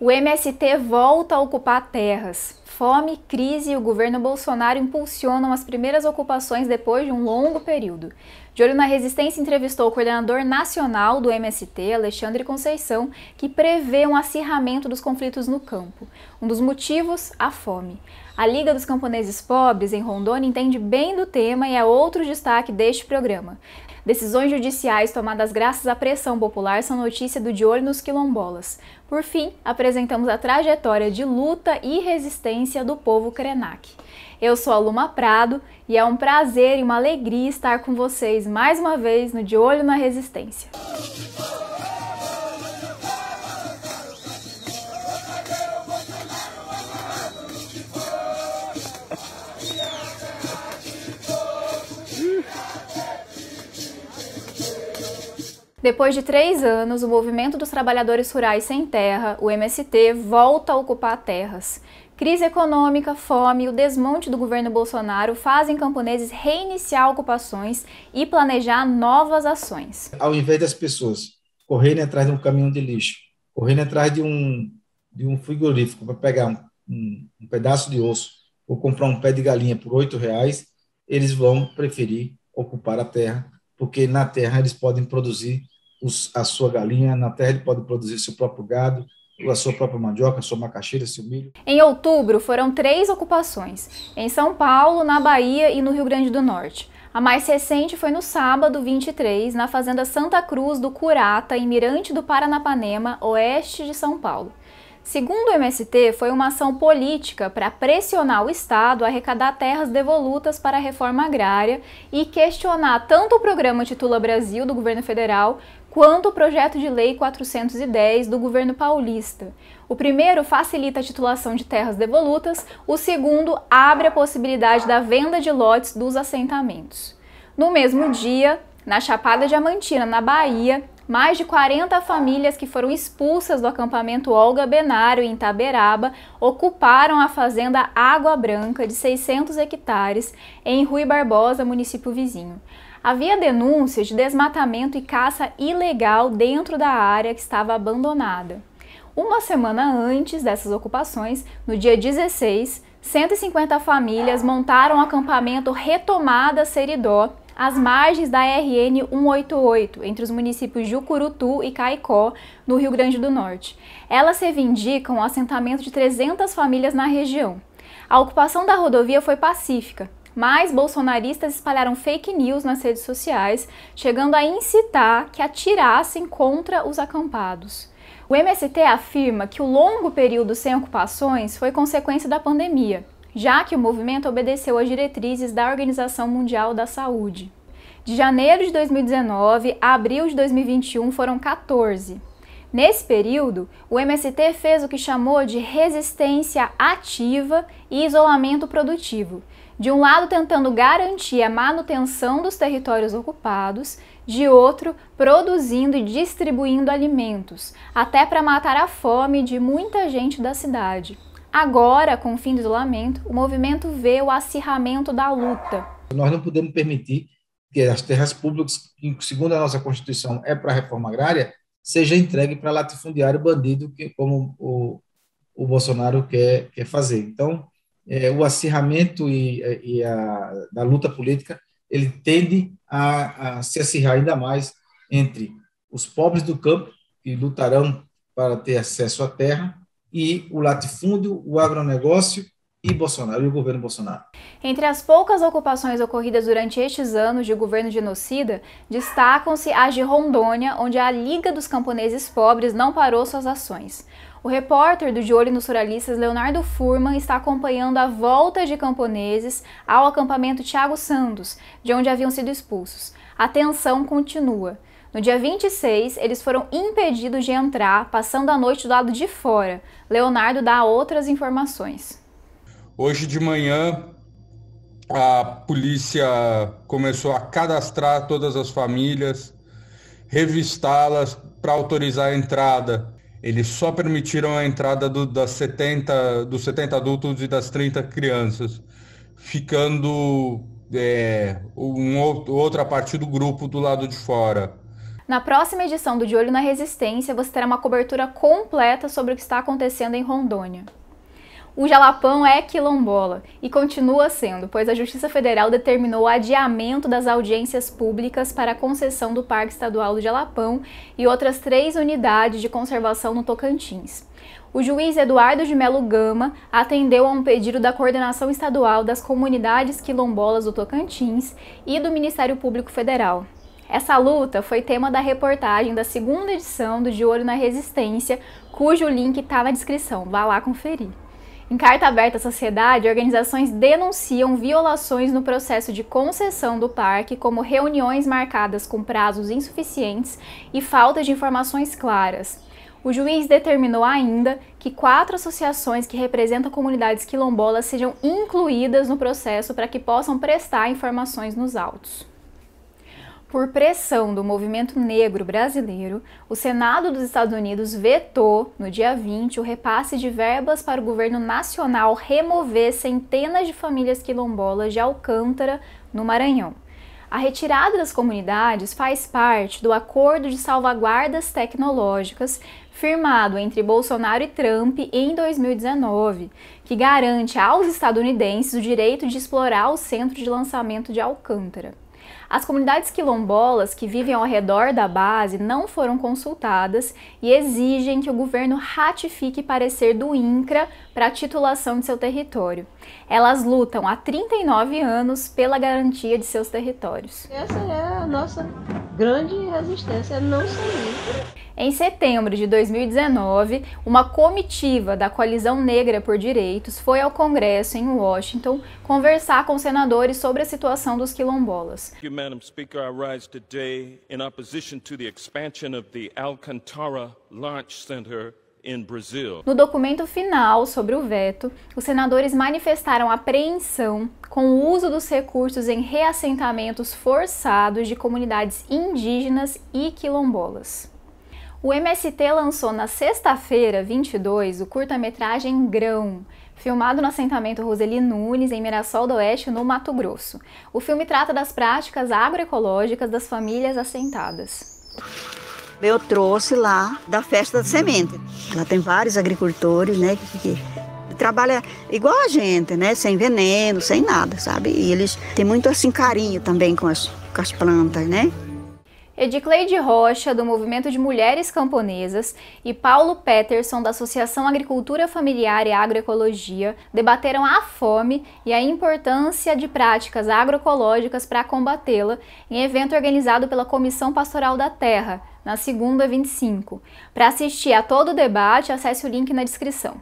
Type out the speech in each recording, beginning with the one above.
O MST volta a ocupar terras. Fome, crise e o governo Bolsonaro impulsionam as primeiras ocupações depois de um longo período. De olho na resistência, entrevistou o coordenador nacional do MST, Alexandre Conceição, que prevê um acirramento dos conflitos no campo. Um dos motivos, a fome. A Liga dos Camponeses Pobres em Rondônia entende bem do tema e é outro destaque deste programa. Decisões judiciais tomadas graças à pressão popular são notícia do De Olho nos Quilombolas. Por fim, apresentamos a trajetória de luta e resistência do povo Krenak. Eu sou a Luma Prado e é um prazer e uma alegria estar com vocês mais uma vez no De Olho na Resistência. Depois de três anos, o Movimento dos Trabalhadores Rurais Sem Terra, o MST, volta a ocupar terras. Crise econômica, fome e o desmonte do governo Bolsonaro fazem camponeses reiniciar ocupações e planejar novas ações. Ao invés das pessoas correrem atrás de um caminhão de lixo, correrem atrás de um, de um frigorífico para pegar um, um, um pedaço de osso ou comprar um pé de galinha por R$ reais, eles vão preferir ocupar a terra porque na terra eles podem produzir os, a sua galinha, na terra ele pode produzir seu próprio gado, a sua própria mandioca, a sua macaxeira, seu milho. Em outubro foram três ocupações, em São Paulo, na Bahia e no Rio Grande do Norte. A mais recente foi no sábado 23, na fazenda Santa Cruz do Curata, em Mirante do Paranapanema, oeste de São Paulo. Segundo o MST, foi uma ação política para pressionar o Estado a arrecadar terras devolutas para a reforma agrária e questionar tanto o programa Titula Brasil do governo federal quanto o projeto de lei 410 do governo paulista. O primeiro facilita a titulação de terras devolutas, o segundo abre a possibilidade da venda de lotes dos assentamentos. No mesmo dia, na Chapada Diamantina, na Bahia, mais de 40 famílias que foram expulsas do acampamento Olga Benário, em Itaberaba, ocuparam a fazenda Água Branca, de 600 hectares, em Rui Barbosa, município vizinho. Havia denúncias de desmatamento e caça ilegal dentro da área que estava abandonada. Uma semana antes dessas ocupações, no dia 16, 150 famílias montaram o acampamento Retomada Seridó às margens da RN 188, entre os municípios Jucurutu e Caicó, no Rio Grande do Norte. Elas reivindicam o assentamento de 300 famílias na região. A ocupação da rodovia foi pacífica, mas bolsonaristas espalharam fake news nas redes sociais, chegando a incitar que atirassem contra os acampados. O MST afirma que o longo período sem ocupações foi consequência da pandemia já que o movimento obedeceu às diretrizes da Organização Mundial da Saúde. De janeiro de 2019 a abril de 2021 foram 14. Nesse período, o MST fez o que chamou de resistência ativa e isolamento produtivo. De um lado, tentando garantir a manutenção dos territórios ocupados, de outro, produzindo e distribuindo alimentos, até para matar a fome de muita gente da cidade. Agora, com o fim do isolamento, o movimento vê o acirramento da luta. Nós não podemos permitir que as terras públicas, que segundo a nossa Constituição é para a reforma agrária, seja entregue para latifundiário bandido, que, como o, o Bolsonaro quer, quer fazer. Então, é, o acirramento e, é, e a, da luta política ele tende a, a, se acirrar ainda mais entre os pobres do campo, que lutarão para ter acesso à terra, e o latifúndio, o agronegócio e Bolsonaro e o governo Bolsonaro. Entre as poucas ocupações ocorridas durante estes anos de governo genocida, destacam-se as de Rondônia, onde a Liga dos Camponeses Pobres não parou suas ações. O repórter do De Olho nos Suralistas, Leonardo Furman, está acompanhando a volta de camponeses ao acampamento Tiago Santos, de onde haviam sido expulsos. A tensão continua. No dia 26, eles foram impedidos de entrar, passando a noite do lado de fora. Leonardo dá outras informações. Hoje de manhã, a polícia começou a cadastrar todas as famílias, revistá-las para autorizar a entrada. Eles só permitiram a entrada do, das 70, dos 70 adultos e das 30 crianças, ficando é, um, outra parte do grupo do lado de fora. Na próxima edição do De Olho na Resistência, você terá uma cobertura completa sobre o que está acontecendo em Rondônia. O Jalapão é quilombola e continua sendo, pois a Justiça Federal determinou o adiamento das audiências públicas para a concessão do Parque Estadual do Jalapão e outras três unidades de conservação no Tocantins. O juiz Eduardo de Melo Gama atendeu a um pedido da Coordenação Estadual das Comunidades Quilombolas do Tocantins e do Ministério Público Federal. Essa luta foi tema da reportagem da segunda edição do De Olho na Resistência, cujo link está na descrição. Vá lá conferir. Em carta aberta à sociedade, organizações denunciam violações no processo de concessão do parque, como reuniões marcadas com prazos insuficientes e falta de informações claras. O juiz determinou ainda que quatro associações que representam comunidades quilombolas sejam incluídas no processo para que possam prestar informações nos autos. Por pressão do movimento negro brasileiro, o Senado dos Estados Unidos vetou, no dia 20, o repasse de verbas para o governo nacional remover centenas de famílias quilombolas de Alcântara, no Maranhão. A retirada das comunidades faz parte do Acordo de Salvaguardas Tecnológicas firmado entre Bolsonaro e Trump em 2019, que garante aos estadunidenses o direito de explorar o centro de lançamento de Alcântara. As comunidades quilombolas que vivem ao redor da base não foram consultadas e exigem que o governo ratifique parecer do INCRA para a titulação de seu território. Elas lutam há 39 anos pela garantia de seus territórios. Essa é a nossa grande resistência, não sair. Em setembro de 2019, uma comitiva da Coalizão Negra por Direitos foi ao Congresso em Washington conversar com senadores sobre a situação dos quilombolas. Madam Speaker, I rise today in opposition to the expansion of the Alcantara Launch Center no documento final sobre o veto, os senadores manifestaram apreensão com o uso dos recursos em reassentamentos forçados de comunidades indígenas e quilombolas. O MST lançou na sexta-feira, 22, o curta-metragem Grão, filmado no assentamento Roseli Nunes, em Mirassol do Oeste, no Mato Grosso. O filme trata das práticas agroecológicas das famílias assentadas. Eu trouxe lá da festa da semente. Lá tem vários agricultores, né, que trabalha igual a gente, né, sem veneno, sem nada, sabe? E eles têm muito assim carinho também com as, com as plantas, né? É Edicleide Rocha, do Movimento de Mulheres Camponesas, e Paulo Peterson, da Associação Agricultura Familiar e Agroecologia, debateram a fome e a importância de práticas agroecológicas para combatê-la em evento organizado pela Comissão Pastoral da Terra, na segunda 25. Para assistir a todo o debate, acesse o link na descrição.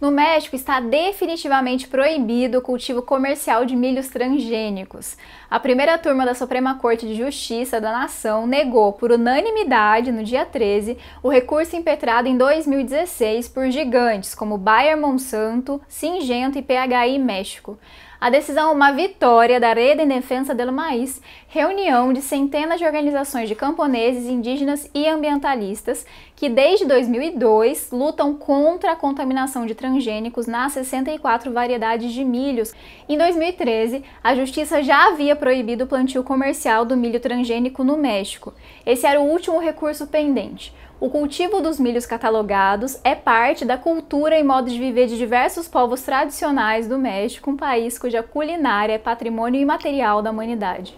No México está definitivamente proibido o cultivo comercial de milhos transgênicos. A primeira turma da Suprema Corte de Justiça da nação negou por unanimidade, no dia 13, o recurso impetrado em 2016 por gigantes como Bayer Monsanto, Singento e PHI México. A decisão é uma vitória da Rede em Defensa do Maiz, reunião de centenas de organizações de camponeses, indígenas e ambientalistas que desde 2002 lutam contra a contaminação de transgênicos nas 64 variedades de milhos. Em 2013, a justiça já havia proibido o plantio comercial do milho transgênico no México. Esse era o último recurso pendente. O cultivo dos milhos catalogados é parte da cultura e modo de viver de diversos povos tradicionais do México, um país cuja culinária é patrimônio imaterial da humanidade.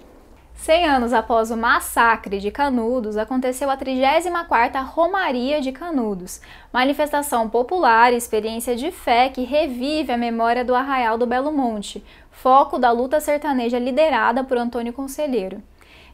100 anos após o massacre de Canudos, aconteceu a 34ª Romaria de Canudos, manifestação popular e experiência de fé que revive a memória do Arraial do Belo Monte, foco da luta sertaneja liderada por Antônio Conselheiro.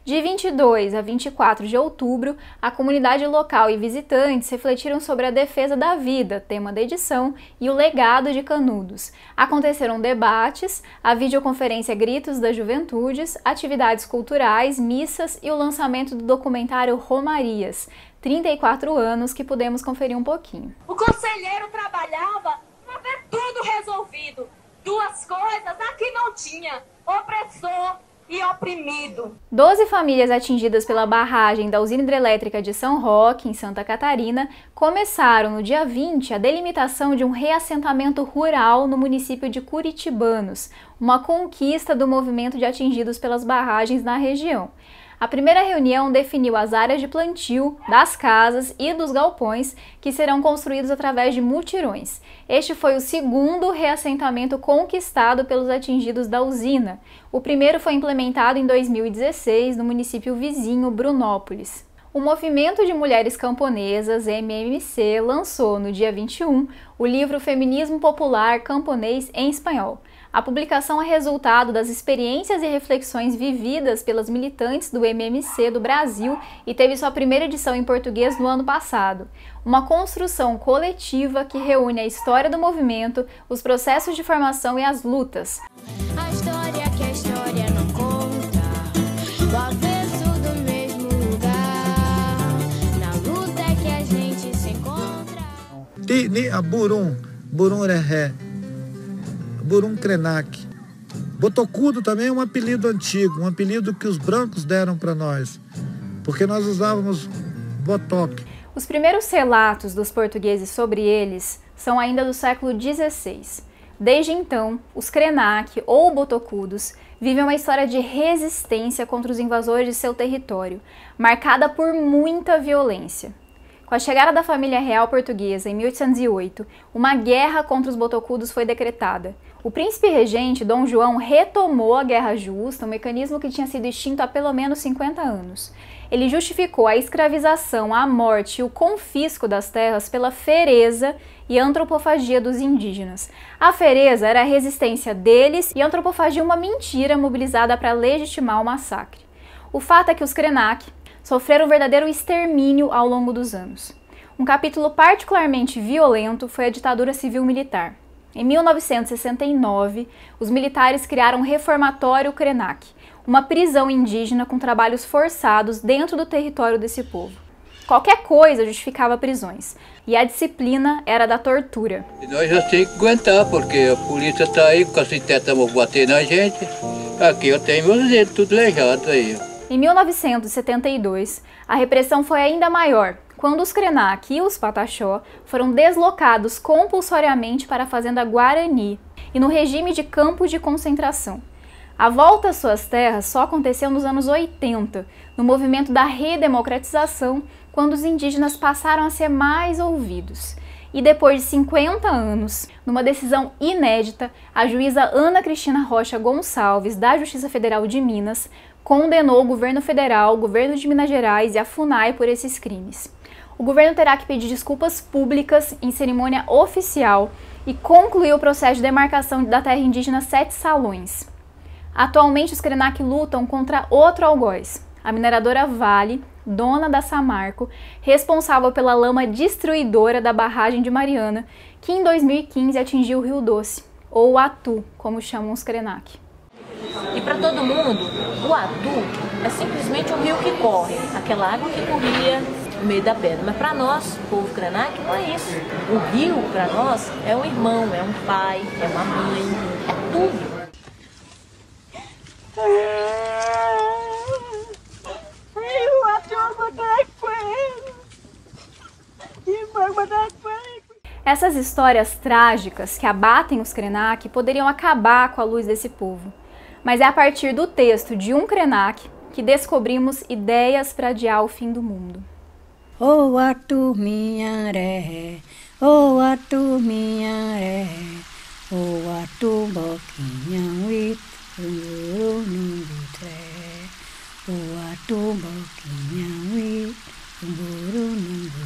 De 22 a 24 de outubro, a comunidade local e visitantes refletiram sobre a defesa da vida, tema da edição, e o legado de Canudos. Aconteceram debates, a videoconferência Gritos das Juventudes, atividades culturais, missas e o lançamento do documentário Romarias, 34 anos, que pudemos conferir um pouquinho. O conselheiro trabalhava para ver tudo resolvido. Duas coisas aqui não tinha: opressor e oprimido. Doze famílias atingidas pela barragem da usina hidrelétrica de São Roque, em Santa Catarina, começaram no dia 20 a delimitação de um reassentamento rural no município de Curitibanos, uma conquista do movimento de atingidos pelas barragens na região. A primeira reunião definiu as áreas de plantio das casas e dos galpões que serão construídos através de mutirões. Este foi o segundo reassentamento conquistado pelos atingidos da usina. O primeiro foi implementado em 2016 no município vizinho Brunópolis. O Movimento de Mulheres Camponesas, MMC, lançou no dia 21 o livro Feminismo Popular Camponês em Espanhol. A publicação é resultado das experiências e reflexões vividas pelas militantes do MMC do Brasil e teve sua primeira edição em português no ano passado. Uma construção coletiva que reúne a história do movimento, os processos de formação e as lutas. A história que a história não conta, o avesso do mesmo lugar, na luta é que a gente se encontra. Burum, Burum Rehé. Burum Krenak. Botocudo também é um apelido antigo, um apelido que os brancos deram para nós, porque nós usávamos Botoc. Os primeiros relatos dos portugueses sobre eles são ainda do século XVI. Desde então, os Krenak ou Botocudos vivem uma história de resistência contra os invasores de seu território, marcada por muita violência. Com a chegada da família real portuguesa em 1808, uma guerra contra os Botocudos foi decretada, o príncipe regente Dom João retomou a guerra justa, um mecanismo que tinha sido extinto há pelo menos 50 anos. Ele justificou a escravização, a morte e o confisco das terras pela fereza e antropofagia dos indígenas. A fereza era a resistência deles e a antropofagia é uma mentira mobilizada para legitimar o massacre. O fato é que os Krenak sofreram um verdadeiro extermínio ao longo dos anos. Um capítulo particularmente violento foi a ditadura civil-militar. Em 1969, os militares criaram o Reformatório Krenak, uma prisão indígena com trabalhos forçados dentro do território desse povo. Qualquer coisa justificava prisões, e a disciplina era da tortura. E nós já temos que aguentar, porque a polícia está aí, com assim a tentamos bater na gente. Aqui eu tenho meus dedos tudo leijado aí. Em 1972, a repressão foi ainda maior quando os Krenak e os Pataxó foram deslocados compulsoriamente para a fazenda Guarani e no regime de campos de concentração. A volta às suas terras só aconteceu nos anos 80, no movimento da redemocratização, quando os indígenas passaram a ser mais ouvidos e depois de 50 anos, numa decisão inédita, a juíza Ana Cristina Rocha Gonçalves, da Justiça Federal de Minas, condenou o governo federal, o governo de Minas Gerais e a FUNAI por esses crimes o governo terá que pedir desculpas públicas em cerimônia oficial e concluir o processo de demarcação da terra indígena Sete Salões. Atualmente, os Krenak lutam contra outro algoz, a mineradora Vale, dona da Samarco, responsável pela lama destruidora da barragem de Mariana, que em 2015 atingiu o Rio Doce, ou o Atu, como chamam os Krenak. E para todo mundo, o Atu é simplesmente um rio que corre, aquela água que corria, no meio da pedra. Mas para nós, povo Krenak, não é isso. O rio, para nós, é um irmão, é um pai, é uma mãe, é tudo. Essas histórias trágicas que abatem os Krenak poderiam acabar com a luz desse povo. Mas é a partir do texto de um Krenak que descobrimos ideias para adiar o fim do mundo. Oh, a turminha ré, oh, a turminha ré, oh, a tumboquinha uit, unguru nungutré, oh, a tumboquinha uit,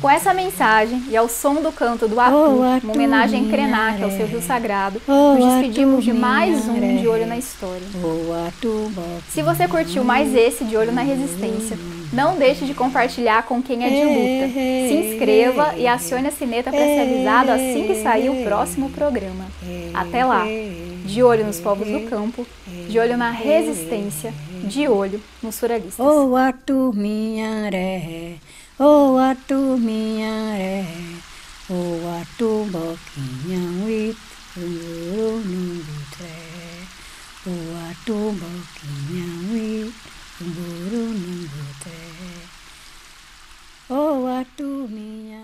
Com essa mensagem e ao som do canto do Atu, oh, uma homenagem crenaca ao seu rio sagrado, oh, nos despedimos de mais um De Olho na História. Oh, Se você curtiu mais esse De Olho na Resistência, não deixe de compartilhar com quem é de luta. Se inscreva e acione a sineta para ser avisado assim que sair o próximo programa. Até lá! De olho nos povos do campo, de olho na resistência, de olho nos suralistas. Oh, a turminha ré, oh, a turminha ré, oh, a tumboquinha uit, oh, a ও তুমি